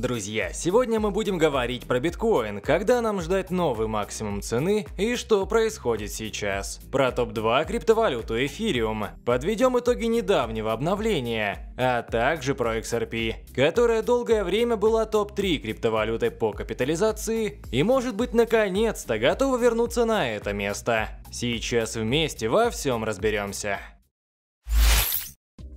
Друзья, сегодня мы будем говорить про биткоин, когда нам ждать новый максимум цены и что происходит сейчас. Про топ-2 криптовалюту эфириум. Подведем итоги недавнего обновления, а также про XRP, которая долгое время была топ-3 криптовалюты по капитализации и может быть наконец-то готова вернуться на это место. Сейчас вместе во всем разберемся.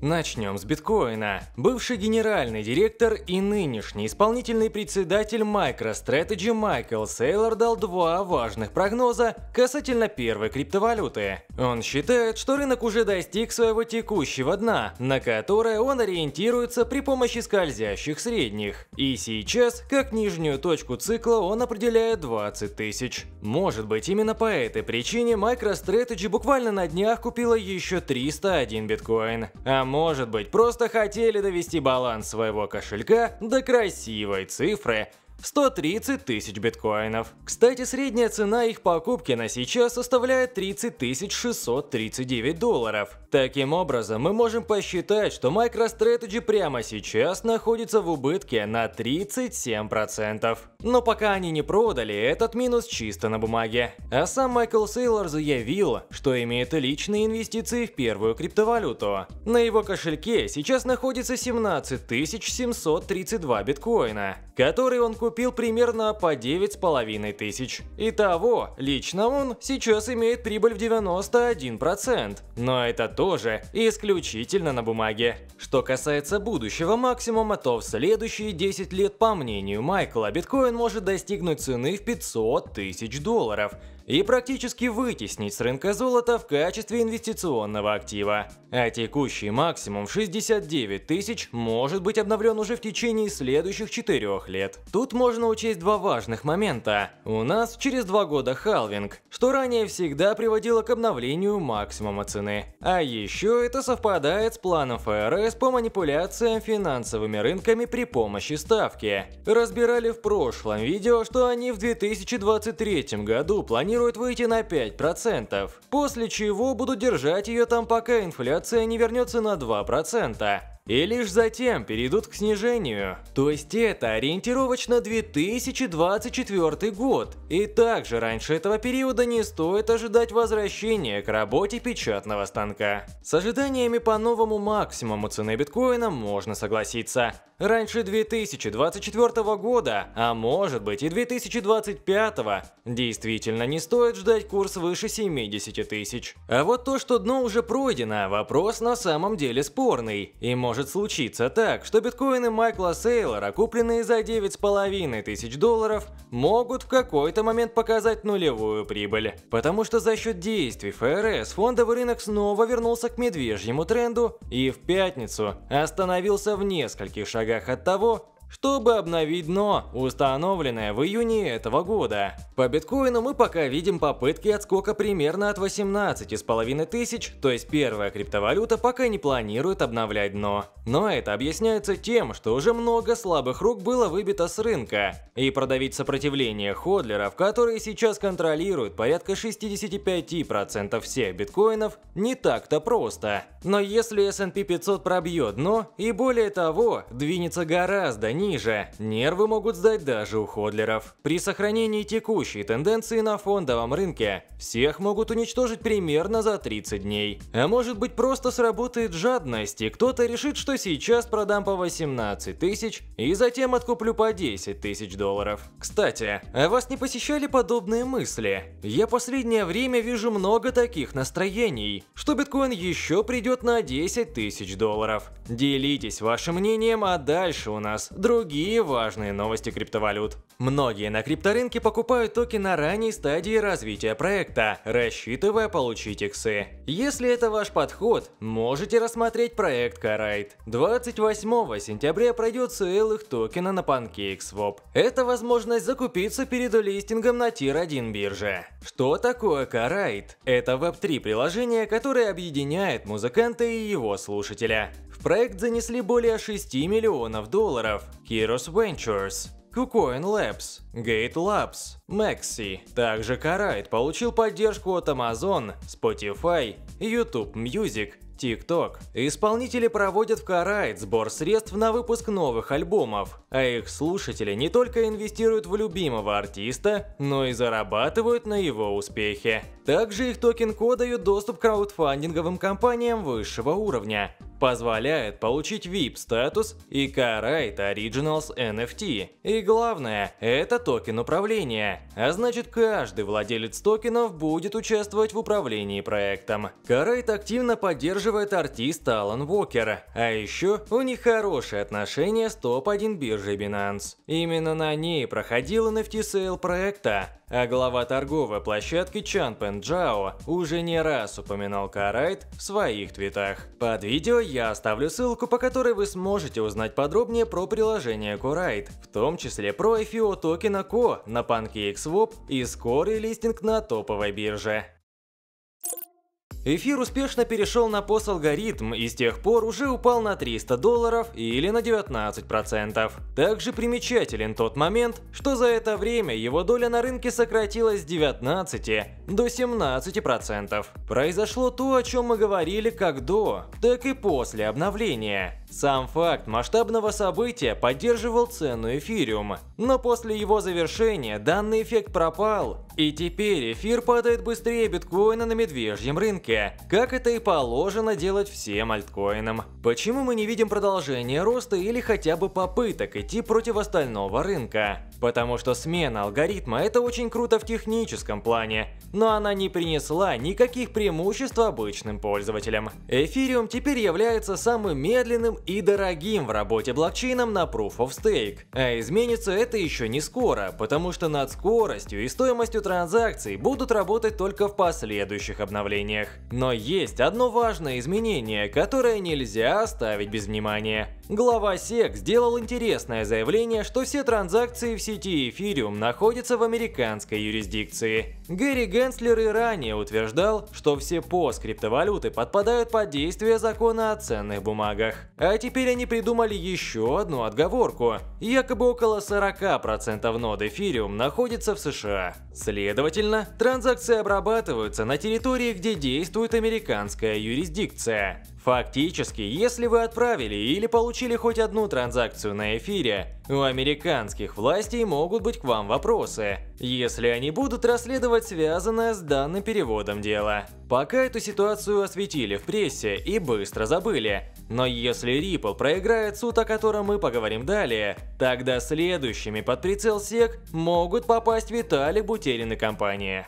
Начнем с биткоина. Бывший генеральный директор и нынешний исполнительный председатель MicroStrategy Майкл Сейлор дал два важных прогноза касательно первой криптовалюты. Он считает, что рынок уже достиг своего текущего дна, на которое он ориентируется при помощи скользящих средних. И сейчас, как нижнюю точку цикла, он определяет 20 тысяч. Может быть, именно по этой причине MicroStrategy буквально на днях купила еще 301 биткоин. А может быть, просто хотели довести баланс своего кошелька до красивой цифры в 130 тысяч биткоинов. Кстати, средняя цена их покупки на сейчас составляет 30 639 долларов. Таким образом, мы можем посчитать, что MicroStrategy прямо сейчас находится в убытке на 37%. Но пока они не продали, этот минус чисто на бумаге. А сам Майкл Сейлор заявил, что имеет личные инвестиции в первую криптовалюту. На его кошельке сейчас находится 17 732 биткоина, которые он купил примерно по 9,5 тысяч. Итого, лично он сейчас имеет прибыль в 91%, но это тоже исключительно на бумаге. Что касается будущего максимума, то в следующие 10 лет, по мнению Майкла, биткоин может достигнуть цены в 500 тысяч долларов и практически вытеснить с рынка золото в качестве инвестиционного актива. А текущий максимум 69 тысяч может быть обновлен уже в течение следующих 4 лет. Тут можно учесть два важных момента. У нас через два года халвинг, что ранее всегда приводило к обновлению максимума цены. А еще это совпадает с планом ФРС по манипуляциям финансовыми рынками при помощи ставки. Разбирали в прошлом видео, что они в 2023 году планируют планируют выйти на 5%, после чего будут держать ее там, пока инфляция не вернется на 2% и лишь затем перейдут к снижению. То есть это ориентировочно 2024 год. И также раньше этого периода не стоит ожидать возвращения к работе печатного станка. С ожиданиями по новому максимуму цены биткоина можно согласиться раньше 2024 года, а может быть и 2025, действительно не стоит ждать курс выше 70 тысяч. А вот то, что дно уже пройдено, вопрос на самом деле спорный. И может случиться так, что биткоины Майкла Сейлора, купленные за 9,5 тысяч долларов, могут в какой-то момент показать нулевую прибыль. Потому что за счет действий ФРС фондовый рынок снова вернулся к медвежьему тренду и в пятницу остановился в нескольких шагах шагах от того, чтобы обновить дно, установленное в июне этого года. По биткоину мы пока видим попытки отскока примерно от 18,5 тысяч, то есть первая криптовалюта пока не планирует обновлять дно. Но это объясняется тем, что уже много слабых рук было выбито с рынка, и продавить сопротивление ходлеров, которые сейчас контролируют порядка 65% всех биткоинов, не так-то просто. Но если S&P 500 пробьет дно, и более того, двинется гораздо ниже, ниже. Нервы могут сдать даже у ходлеров. При сохранении текущей тенденции на фондовом рынке всех могут уничтожить примерно за 30 дней. А может быть просто сработает жадность и кто-то решит, что сейчас продам по 18 тысяч и затем откуплю по 10 тысяч долларов. Кстати, а вас не посещали подобные мысли? Я последнее время вижу много таких настроений, что биткоин еще придет на 10 тысяч долларов. Делитесь вашим мнением, а дальше у нас друг другие важные новости криптовалют. Многие на крипторынке покупают токи на ранней стадии развития проекта, рассчитывая получить иксы. Если это ваш подход, можете рассмотреть проект Карайт. 28 сентября пройдет сейл их токена на PancakeSwap. Это возможность закупиться перед листингом на Tier-1 бирже. Что такое Карайт? Это Web3 приложение, которое объединяет музыканта и его слушателя. В проект занесли более 6 миллионов долларов. Heroes Ventures, KuCoin Labs, Gate Labs, Maxi. Также Karite получил поддержку от Amazon, Spotify, YouTube Music, TikTok. Исполнители проводят в Карайт сбор средств на выпуск новых альбомов, а их слушатели не только инвестируют в любимого артиста, но и зарабатывают на его успехе. Также их токен-ко дает доступ к краудфандинговым компаниям высшего уровня позволяет получить VIP-статус и карает Originals NFT. И главное, это токен управления, а значит каждый владелец токенов будет участвовать в управлении проектом. Карайт активно поддерживает артиста Алан Уокер, а еще у них хорошие отношения с топ-1 биржей Binance. Именно на ней проходил NFT-сейл проекта, а глава торговой площадки Чан Пен Джао уже не раз упоминал Карайт в своих твитах. Под видео я оставлю ссылку, по которой вы сможете узнать подробнее про приложение CoRide, в том числе про IFO токена Co на PancakeSwap и скорый листинг на топовой бирже. Эфир успешно перешел на POS-алгоритм и с тех пор уже упал на 300 долларов или на 19%. Также примечателен тот момент, что за это время его доля на рынке сократилась с 19 до 17%. Произошло то, о чем мы говорили как до, так и после обновления. Сам факт масштабного события поддерживал цену эфириума, но после его завершения данный эффект пропал, и теперь эфир падает быстрее биткоина на медвежьем рынке, как это и положено делать всем альткоинам. Почему мы не видим продолжения роста или хотя бы попыток идти против остального рынка? Потому что смена алгоритма это очень круто в техническом плане, но она не принесла никаких преимуществ обычным пользователям. Эфириум теперь является самым медленным и дорогим в работе блокчейном на Proof of Stake. А изменится это еще не скоро, потому что над скоростью и стоимостью транзакций будут работать только в последующих обновлениях. Но есть одно важное изменение, которое нельзя оставить без внимания. Глава SEC сделал интересное заявление, что все транзакции в сети сети Эфириум находится в американской юрисдикции. Гэри Генслер и ранее утверждал, что все POS криптовалюты подпадают под действие закона о ценных бумагах. А теперь они придумали еще одну отговорку. Якобы около 40% нод Эфириум находится в США. Следовательно, транзакции обрабатываются на территории, где действует американская юрисдикция. Фактически, если вы отправили или получили хоть одну транзакцию на эфире, у американских властей могут быть к вам вопросы, если они будут расследовать связанное с данным переводом дело. Пока эту ситуацию осветили в прессе и быстро забыли, но если Ripple проиграет суд, о котором мы поговорим далее, тогда следующими под прицел СЕК могут попасть Виталик Бутерин и компания.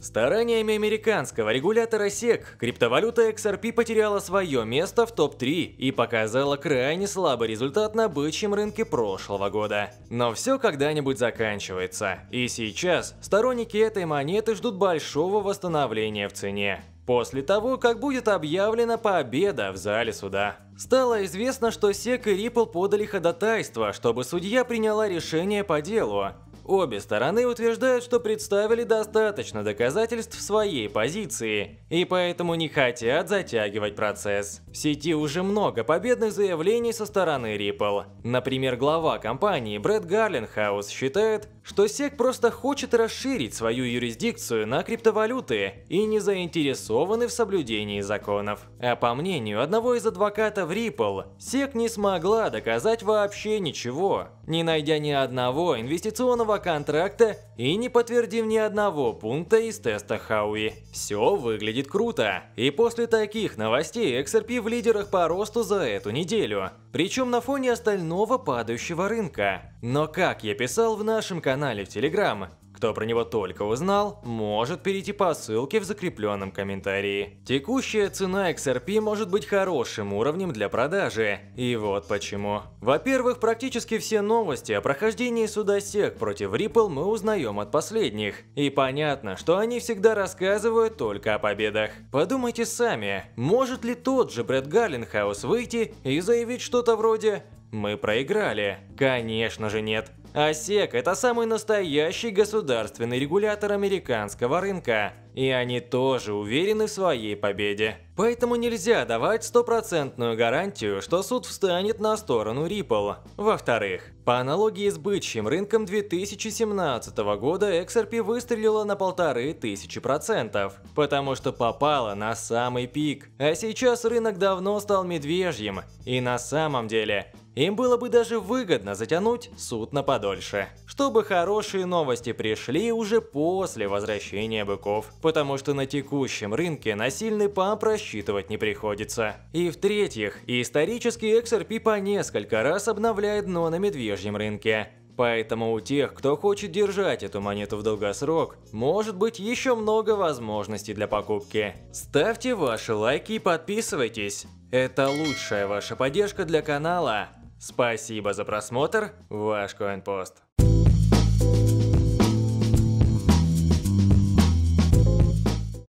Стараниями американского регулятора SEC криптовалюта XRP потеряла свое место в топ-3 и показала крайне слабый результат на бычьем рынке прошлого года. Но все когда-нибудь заканчивается, и сейчас сторонники этой монеты ждут большого восстановления в цене. После того, как будет объявлена победа в зале суда. Стало известно, что SEC и Ripple подали ходатайство, чтобы судья приняла решение по делу, Обе стороны утверждают, что представили достаточно доказательств своей позиции, и поэтому не хотят затягивать процесс. В сети уже много победных заявлений со стороны Ripple. Например, глава компании Брэд Гарленхаус считает, что SEC просто хочет расширить свою юрисдикцию на криптовалюты и не заинтересованы в соблюдении законов. А по мнению одного из адвокатов Ripple, SEC не смогла доказать вообще ничего, не найдя ни одного инвестиционного контракта и не подтвердив ни одного пункта из теста Хауи. Все выглядит круто. И после таких новостей XRP в лидерах по росту за эту неделю. Причем на фоне остального падающего рынка. Но как я писал в нашем канале в Телеграм, кто про него только узнал, может перейти по ссылке в закрепленном комментарии. Текущая цена XRP может быть хорошим уровнем для продажи, и вот почему. Во-первых, практически все новости о прохождении суда сек против Ripple мы узнаем от последних, и понятно, что они всегда рассказывают только о победах. Подумайте сами, может ли тот же Брэд Галленхаус выйти и заявить что-то вроде мы проиграли. Конечно же нет. ОСЕК – это самый настоящий государственный регулятор американского рынка, и они тоже уверены в своей победе. Поэтому нельзя давать стопроцентную гарантию, что суд встанет на сторону Ripple. Во-вторых, по аналогии с бычьим рынком 2017 года XRP выстрелила на полторы тысячи процентов, потому что попала на самый пик. А сейчас рынок давно стал медвежьим, и на самом деле им было бы даже выгодно затянуть суд на подольше, чтобы хорошие новости пришли уже после возвращения быков, потому что на текущем рынке насильный сильный памп рассчитывать не приходится. И в-третьих, исторический XRP по несколько раз обновляет дно на медвежьем рынке, Поэтому у тех, кто хочет держать эту монету в долгосрок, может быть еще много возможностей для покупки. Ставьте ваши лайки и подписывайтесь. Это лучшая ваша поддержка для канала. Спасибо за просмотр, ваш CoinPost.